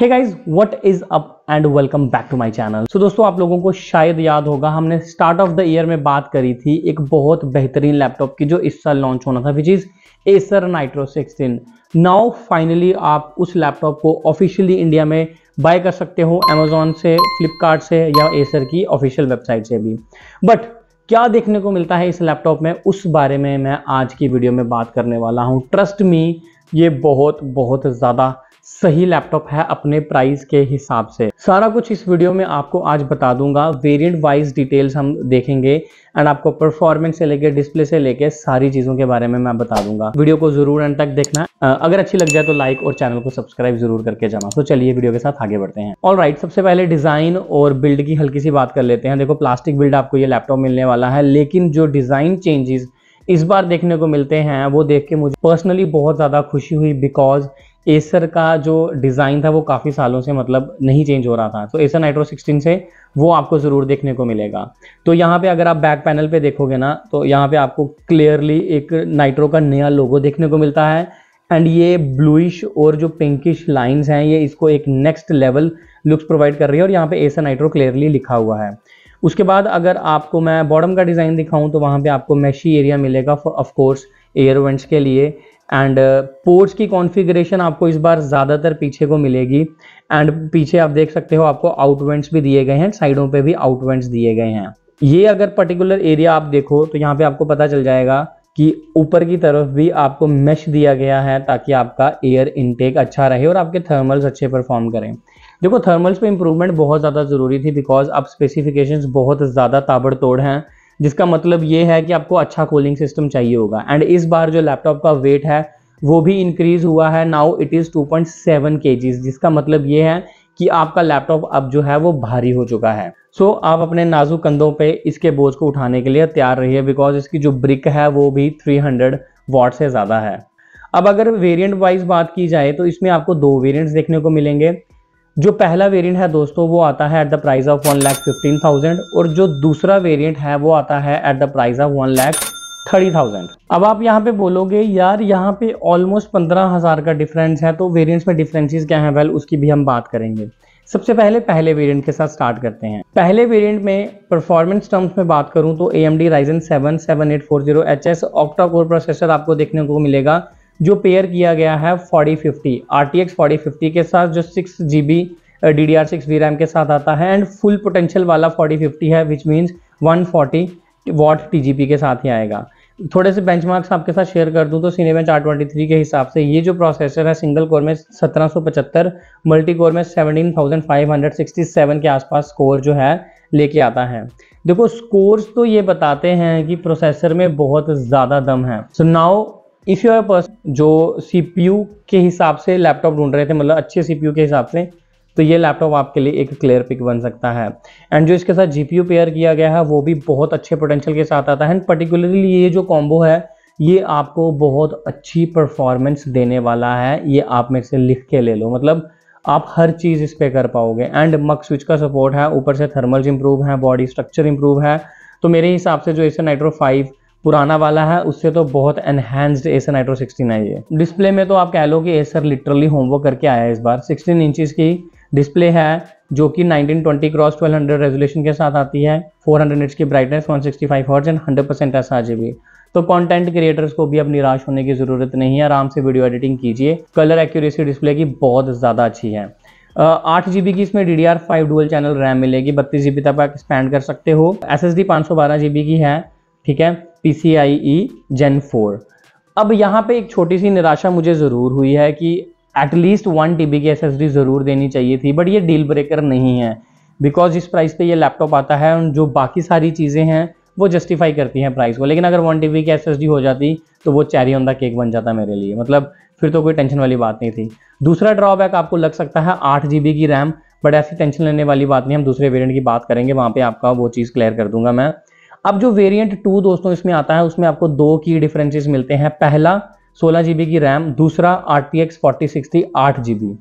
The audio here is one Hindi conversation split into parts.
hey guys what is up and welcome back to my channel so दोस्तों आप लोगों को शायद याद होगा हमने स्टार्ट ऑफ द ईयर में बात करी थी एक बहुत बेहतरीन लैपटॉप की जो इस साल लॉन्च होना था which is Acer Nitro sixteen now finally आप उस लैपटॉप को ऑफिशियली इंडिया में बाय कर सकते हो अमेजोन से फ्लिपकार्ट से या एसर की ऑफिशियल वेबसाइट से भी बट क्या देखने को मिलता है इस लैपटॉप में उस बारे में मैं आज की वीडियो में बात करने वाला हूँ ट्रस्ट मी ये बहुत बहुत ज़्यादा सही लैपटॉप है अपने प्राइस के हिसाब से सारा कुछ इस वीडियो में आपको आज बता दूंगा वेरिएंट वाइज डिटेल्स हम देखेंगे एंड आपको परफॉर्मेंस से लेके डिस्प्ले से लेके सारी चीज़ों के बारे में मैं बता दूंगा वीडियो को जरूर एंड तक देखना अगर अच्छी लग जाए तो लाइक और चैनल को सब्सक्राइब जरूर करके जाना तो चलिए वीडियो के साथ आगे बढ़ते हैं ऑल राइट सबसे पहले डिज़ाइन और बिल्ड की हल्की सी बात कर लेते हैं देखो प्लास्टिक बिल्ड आपको ये लैपटॉप मिलने वाला है लेकिन जो डिज़ाइन चेंजेस इस बार देखने को मिलते हैं वो देख के मुझे पर्सनली बहुत ज़्यादा खुशी हुई बिकॉज एसर का जो डिज़ाइन था वो काफ़ी सालों से मतलब नहीं चेंज हो रहा था तो एसर नाइट्रो 16 से वो आपको ज़रूर देखने को मिलेगा तो यहाँ पे अगर आप बैक पैनल पे देखोगे ना तो यहाँ पे आपको क्लियरली एक नाइट्रो का नया लोगो देखने को मिलता है एंड ये ब्लूइश और जो पिंकिश लाइन्स हैं ये इसको एक नेक्स्ट लेवल लुक्स प्रोवाइड कर रही है और यहाँ पे एसर नाइट्रो क्लियरली लिखा हुआ है उसके बाद अगर आपको मैं बॉडम का डिज़ाइन दिखाऊं तो वहाँ पे आपको मैशी एरिया मिलेगा ऑफ कोर्स एयर वेंट्स के लिए एंड पोर्ट्स uh, की कॉन्फ़िगरेशन आपको इस बार ज़्यादातर पीछे को मिलेगी एंड पीछे आप देख सकते हो आपको आउटवेंट्स भी दिए गए हैं साइडों पे भी आउटवेंट्स दिए गए हैं ये अगर पर्टिकुलर एरिया आप देखो तो यहाँ पे आपको पता चल जाएगा कि ऊपर की तरफ भी आपको मैश दिया गया है ताकि आपका एयर इनटेक अच्छा रहे और आपके थर्मल्स अच्छे परफॉर्म करें देखो थर्मल्स पे इंप्रूवमेंट बहुत ज़्यादा ज़रूरी थी बिकॉज अब स्पेसिफिकेशंस बहुत ज़्यादा ताबड़तोड़ हैं जिसका मतलब ये है कि आपको अच्छा कूलिंग सिस्टम चाहिए होगा एंड इस बार जो लैपटॉप का वेट है वो भी इंक्रीज़ हुआ है नाउ इट इज़ 2.7 पॉइंट जिसका मतलब ये है कि आपका लैपटॉप अब जो है वो भारी हो चुका है सो so, आप अपने नाजुक कंधों पे इसके बोझ को उठाने के लिए तैयार रहिए बिकॉज इसकी जो ब्रिक है वो भी 300 वॉट से ज़्यादा है अब अगर वेरिएंट वाइज बात की जाए तो इसमें आपको दो वेरिएंट्स देखने को मिलेंगे जो पहला वेरिएंट है दोस्तों वो आता है at the price of one lakh fifteen thousand और जो दूसरा वेरिएंट है वो आता है at the price of one lakh thirty thousand अब आप यहाँ पे बोलोगे यार यहाँ पे ऑलमोस्ट पंद्रह हज़ार का डिफरेंस है तो वेरिएंट्स में डिफरेंसेस क्या है वेल उसकी भी हम बात करेंगे सबसे पहले पहले वेरिएंट के साथ स्टार्ट करते हैं पहले वेरिएंट में परफॉर्मेंस टर्म्स में बात करूं तो A M D Ryzen seven seven eight four zero H S octa core processor आपको देखने को मिलेगा जो पेयर किया गया है 4050 फोर्टी फिफ्टी के साथ जो six G B D D R six V RAM के साथ आता है एंड फुल पोटेंशियल वाला 4050 है विच मीन्स 140 वॉट टी के साथ ही आएगा थोड़े से मार्क्स आपके साथ शेयर कर दूं तो सिनेमा चार ट्वेंटी थ्री के हिसाब से ये जो प्रोसेसर है सिंगल कोर में सत्रह सौ पचहत्तर मल्टी कोर में seventeen thousand five hundred sixty seven के आसपास स्कोर जो है लेके आता है देखो स्कोर्स तो ये बताते हैं कि प्रोसेसर में बहुत ज़्यादा दम है so now if you are person जो सी के हिसाब से लैपटॉप ढूंढ रहे थे मतलब अच्छे सी के हिसाब से तो ये लैपटॉप आपके लिए एक क्लियर पिक बन सकता है एंड जो इसके साथ जी पेयर किया गया है वो भी बहुत अच्छे पोटेंशियल के साथ आता है एंड पर्टिकुलरली ये जो कॉम्बो है ये आपको बहुत अच्छी परफॉर्मेंस देने वाला है ये आप मेरे से लिख के ले लो मतलब आप हर चीज़ इस पर कर पाओगे एंड मक स्विच का सपोर्ट है ऊपर से थर्मल्स इंप्रूव है बॉडी स्ट्रक्चर इंप्रूव है तो मेरे हिसाब से जो इसे नाइट्रो फाइव पुराना वाला है उससे तो बहुत एनहेंस्ड एसर नाइट्रो सिक्सटीन है ये डिस्प्ले में तो आप कह लो कि एसर लिटरली होमवर्क करके आया है इस बार सिक्सटीन इंचज की डिस्प्ले है जो कि 1920 क्रॉस 1200 रेजोल्यूशन के साथ आती है 400 हंड्रेड की brightness 165 sixty five hertz and hundred percent S तो कंटेंट क्रिएटर्स को भी अब निराश होने की ज़रूरत नहीं है आराम से वीडियो एडिटिंग कीजिए कलर एक्यूरेसी डिस्प्ले की बहुत ज़्यादा अच्छी है आठ जी की इसमें D D R five dual channel RAM मिलेगी बत्तीस जी बी तक आप एक्सपैंड कर सकते हो एस एस डी पाँच सौ बारह जी बी की है ठीक है पी सी आई ई जेन फोर अब यहाँ पे एक छोटी सी निराशा मुझे ज़रूर हुई है कि एटलीस्ट वन टी बी की एस एस डी ज़रूर देनी चाहिए थी बट ये डील ब्रेकर नहीं है बिकॉज इस प्राइस पे ये लैपटॉप आता है और जो बाकी सारी चीज़ें हैं वो जस्टिफाई करती हैं प्राइस को लेकिन अगर वन टी बी की एस एस डी हो जाती तो वो चैरी ऑन द केक बन जाता मेरे लिए मतलब फिर तो कोई टेंशन वाली बात नहीं थी दूसरा ड्रॉबैक आपको लग सकता है आठ जी की रैम बट ऐसी टेंशन लेने वाली बात नहीं हम दूसरे वेरियंट की बात करेंगे वहाँ पर आपका वो चीज़ क्लियर कर दूंगा मैं अब जो वेरिएंट टू दोस्तों इसमें आता है उसमें आपको दो की डिफरेंसेस मिलते हैं पहला सोलह जीबी की रैम दूसरा R T X forty sixty आठ जीबी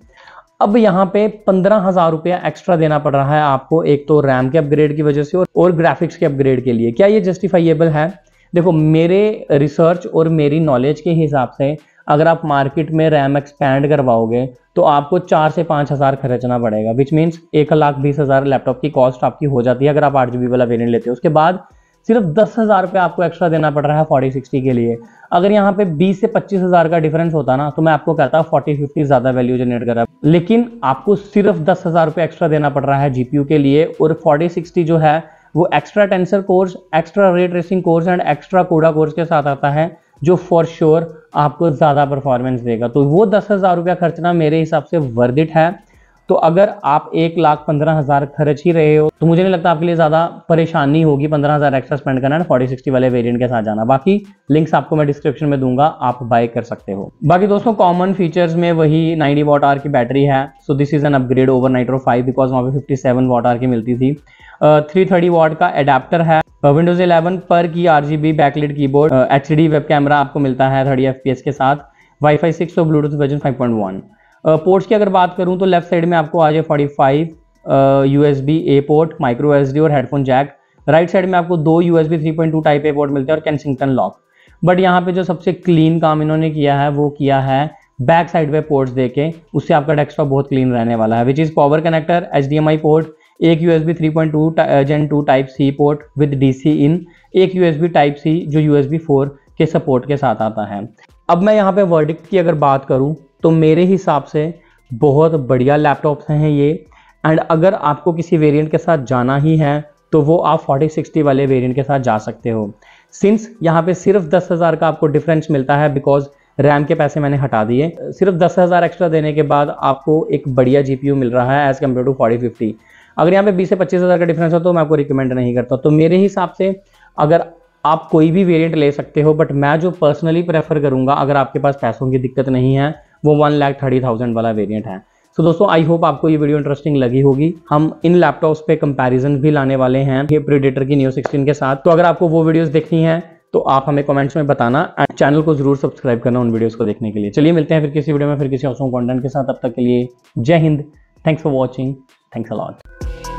अब यहाँ पे पंद्रह हज़ार रुपया एक्स्ट्रा देना पड़ रहा है आपको एक तो रैम के अपग्रेड की वजह से और, और ग्राफिक्स के अपग्रेड के लिए क्या ये जस्टिफाइएबल है देखो मेरे रिसर्च और मेरी नॉलेज के हिसाब से अगर आप मार्केट में रैम एक्सपैंड करवाओगे तो आपको चार से पाँच हज़ार खर्चना पड़ेगा विच मीन्स एक लाख बीस हज़ार लैपटॉप की कॉस्ट आपकी हो जाती है अगर आप आठ जी वाला वेरियंट लेते हो उसके बाद सिर्फ दस हज़ार रुपये आपको एक्स्ट्रा देना पड़ रहा है फोर्टी सिक्सटी के लिए अगर यहाँ पे बीस से पच्चीस हज़ार का डिफरेंस होता ना तो मैं आपको कहता हूँ फोर्टी फिफ्टी ज़्यादा वैल्यू जनरेट कर रहा है लेकिन आपको सिर्फ दस हज़ार रुपये एक्स्ट्रा देना पड़ रहा है जी के लिए और फोर्टी सिक्सटी जो है वो extra tensor cores extra ray tracing cores and extra CUDA cores के साथ आता है जो फॉर श्योर आपको ज़्यादा परफॉर्मेंस देगा तो वो दस हज़ार रुपया खर्चना मेरे हिसाब से वर्धित है तो अगर आप एक लाख पंद्रह हज़ार खर्च ही रहे हो तो मुझे नहीं लगता आपके लिए ज़्यादा परेशानी होगी पंद्रह हज़ार एक्स्ट्रा स्पेंड करना एंड फोर्टी सिक्सटी वाले वेरिएंट के साथ जाना बाकी लिंक्स आपको मैं डिस्क्रिप्शन में दूंगा आप बाय कर सकते हो बाकी दोस्तों कॉमन फीचर्स में वही नाइनटी वॉट आर की बैटरी है so this is an upgrade over Nitro five because वहां पर फिफ्टी सेवन वॉट आर की मिलती थी थ्री थर्टी वॉट का एडाप्टर है विंडोज़ इलेवन पर की R G B backlit keyboard H D web camera आपको मिलता है थर्टी एफ पी एस के साथ वाई फाई सिक्स और Bluetooth version five point one ports की अगर बात करूँ तो लेफ्ट साइड में आपको आ जाए forty five U S B A port micro S और हेडफोन जैक राइट साइड में आपको दो U S B three point two type A port मिलते हैं और कैंसिंगटन लॉक बट यहाँ पे जो सबसे क्लीन काम इन्होंने किया है वो किया है बैक साइड पे पोर्ट्स देके उससे आपका डेस्कटॉप बहुत क्लीन रहने वाला है which is power connector H D M I port एक U S B three point two gen two type C port with D C in एक U S B type C जो यू एस बी फोर के सपोर्ट के साथ आता है अब मैं यहाँ पे वर्डिक्ट की अगर बात करूँ तो मेरे हिसाब से बहुत बढ़िया लैपटॉप्स हैं ये एंड अगर आपको किसी वेरिएंट के साथ जाना ही है तो वो आप 4060 वाले वेरिएंट के साथ जा सकते हो सिंस यहाँ पे सिर्फ दस हज़ार का आपको डिफरेंस मिलता है बिकॉज रैम के पैसे मैंने हटा दिए सिर्फ दस हज़ार एक्स्ट्रा देने के बाद आपको एक बढ़िया जी मिल रहा है as compare to forty fifty अगर यहाँ पे बीस से पच्चीस हज़ार का डिफरेंस हो तो मैं आपको रिकमेंड नहीं करता तो मेरे हिसाब से अगर आप कोई भी वेरिएंट ले सकते हो बट मैं जो पर्सनली प्रेफर करूंगा अगर आपके पास पैसों की दिक्कत नहीं है वो वन लैख थर्टी थाउजेंड वाला वेरिएंट है सो so, दोस्तों आई होप आपको ये वीडियो इंटरेस्टिंग लगी होगी हम इन लैपटॉप्स पे कंपैरिजन भी लाने वाले हैं ये प्रीडेटर की न्यू 16 के साथ तो अगर आपको वो वीडियोस देखनी है तो आप हमें कमेंट्स में बताना एंड चैनल को जरूर सब्सक्राइब करना उन वीडियोज़ को देखने के लिए चलिए मिलते हैं फिर किसी वीडियो में फिर किसी औसम कॉन्टेंट के साथ अब तक के लिए जय हिंद thanks for watching thanks allot